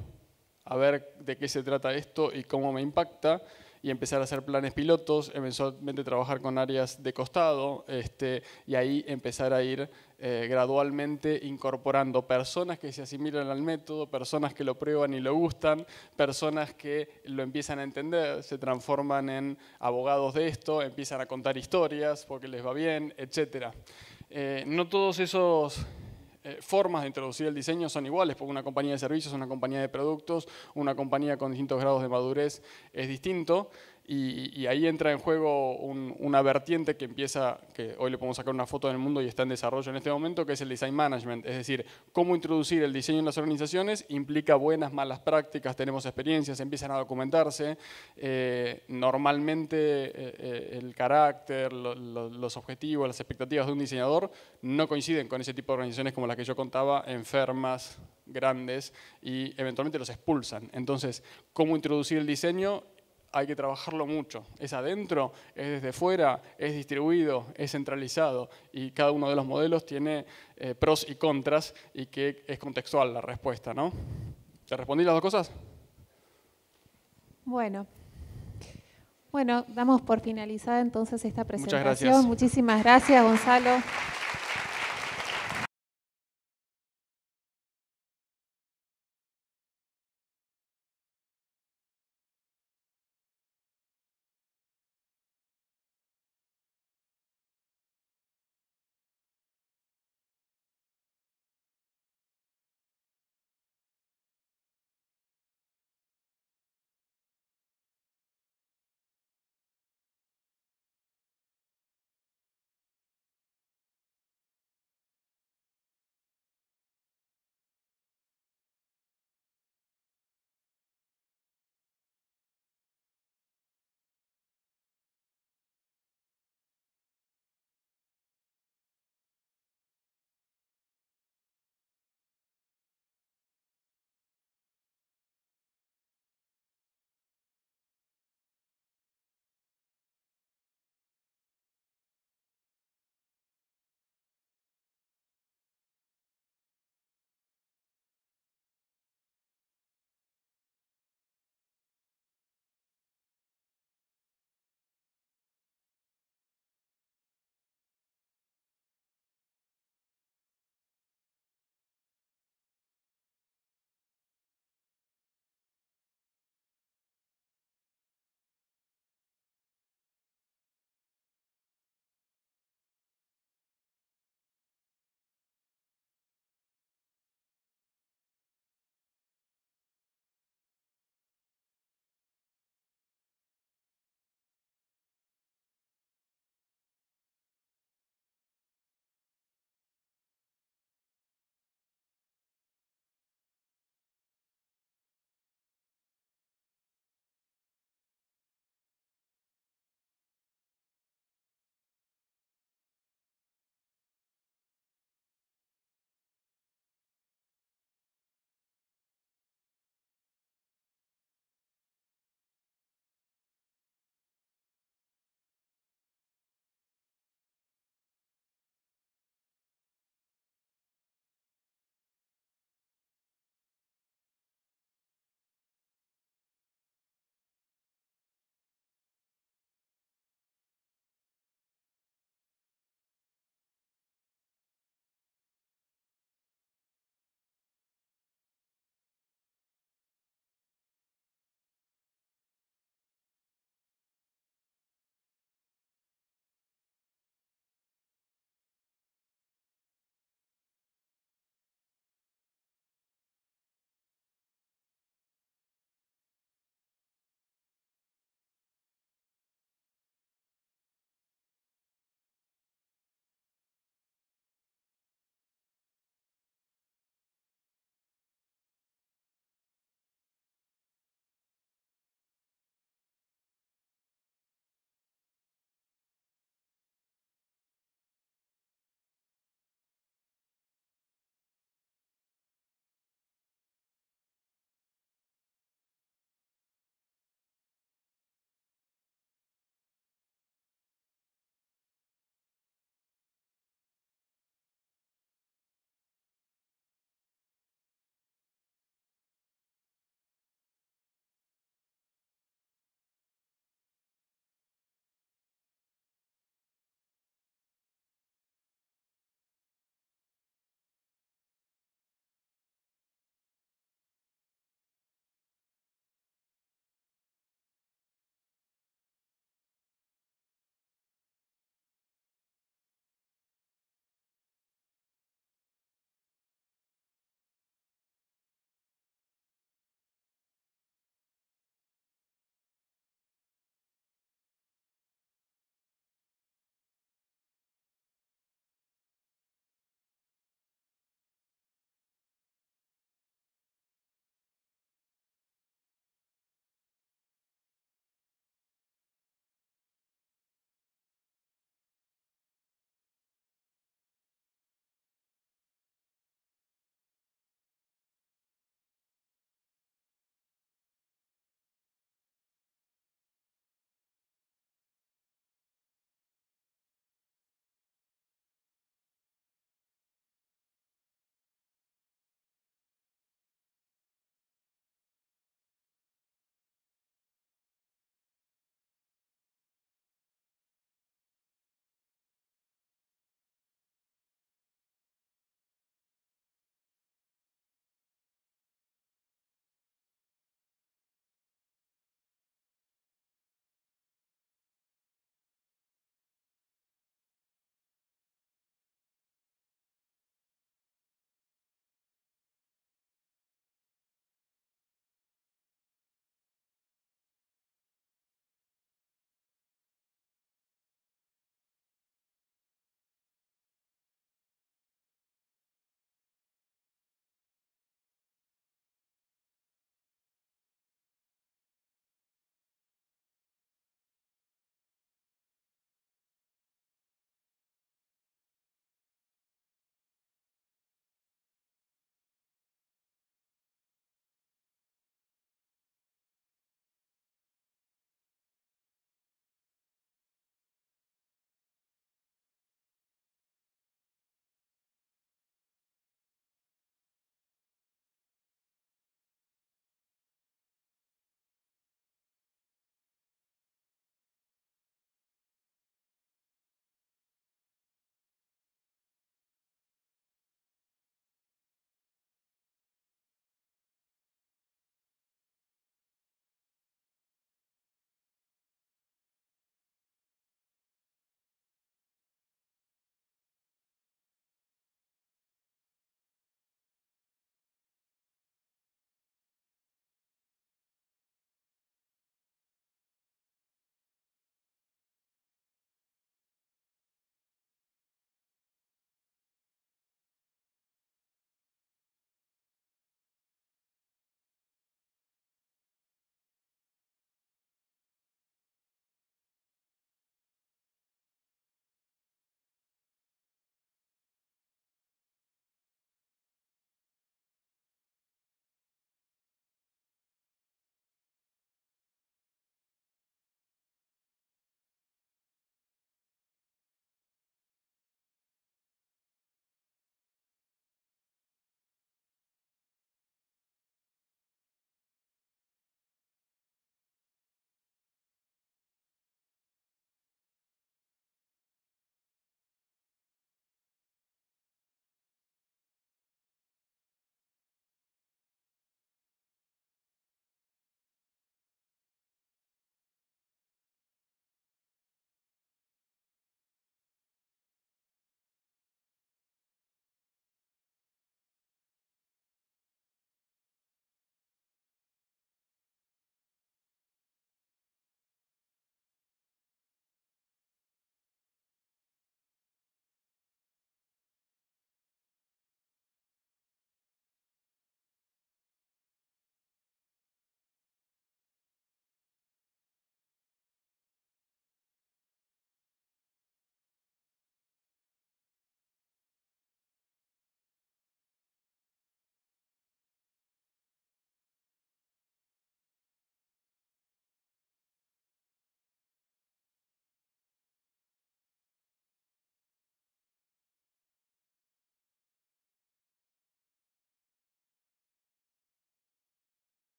a ver de qué se trata esto y cómo me impacta, y empezar a hacer planes pilotos, eventualmente trabajar con áreas de costado este, y ahí empezar a ir eh, gradualmente incorporando personas que se asimilan al método, personas que lo prueban y lo gustan, personas que lo empiezan a entender, se transforman en abogados de esto, empiezan a contar historias porque les va bien, etc. Eh, no todos esos eh, formas de introducir el diseño son iguales, porque una compañía de servicios, una compañía de productos, una compañía con distintos grados de madurez es distinto. Y, ahí entra en juego una vertiente que empieza, que hoy le podemos sacar una foto del mundo y está en desarrollo en este momento, que es el design management, es decir, cómo introducir el diseño en las organizaciones implica buenas, malas prácticas, tenemos experiencias, empiezan a documentarse, eh, normalmente eh, eh, el carácter, los objetivos, las expectativas de un diseñador no coinciden con ese tipo de organizaciones como las que yo contaba, enfermas, grandes, y eventualmente los expulsan. Entonces, ¿cómo introducir el diseño? hay que trabajarlo mucho. Es adentro, es desde fuera, es distribuido, es centralizado y cada uno de los modelos tiene eh, pros y contras y que es contextual la respuesta, ¿no? ¿Te respondí las dos cosas? Bueno. Bueno, damos por finalizada entonces esta presentación. Muchas gracias. Muchísimas gracias, Gonzalo.